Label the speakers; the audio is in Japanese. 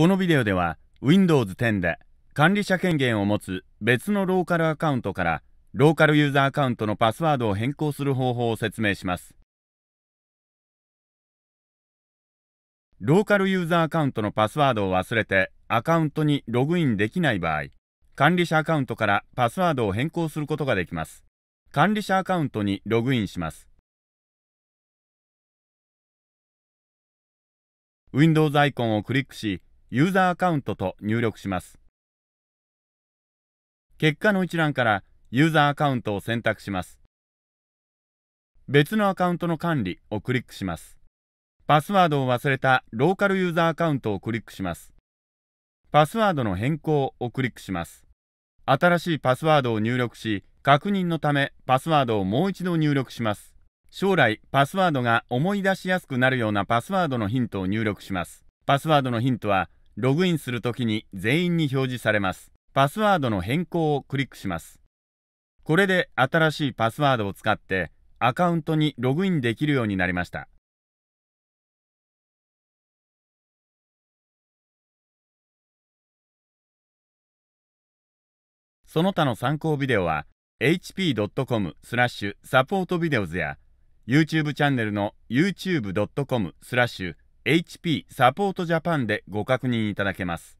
Speaker 1: このビデオでは Windows 10で管理者権限を持つ別のローカルアカウントからローカルユーザーアカウントのパスワードを変更する方法を説明します。ローカルユーザーアカウントのパスワードを忘れてアカウントにログインできない場合、管理者アカウントからパスワードを変更することができます。管理者アカウン
Speaker 2: トにログインします。
Speaker 1: Windows アイコンをクリックし、ユーザーアカウントと入力します。結果の一覧からユーザーアカウントを選択します。別のアカウントの管理をクリックします。パスワードを忘れたローカルユーザーアカウントをクリックします。パスワードの変更をクリックします。新しいパスワードを入力し、確認のためパスワードをもう一度入力します。将来、パスワードが思い出しやすくなるようなパスワードのヒントを入力します。パスワードのヒントは、ログインするときに全員に表示されます。パスワードの変更をクリックします。これで新しいパスワードを使ってアカウントにログインできるようになりました。その他の参考ビデオは hp.com スラッシュサポートビデオズや YouTube チャンネルの youtube.com スラッシュ HP サポートジャパンでご確認いただけます。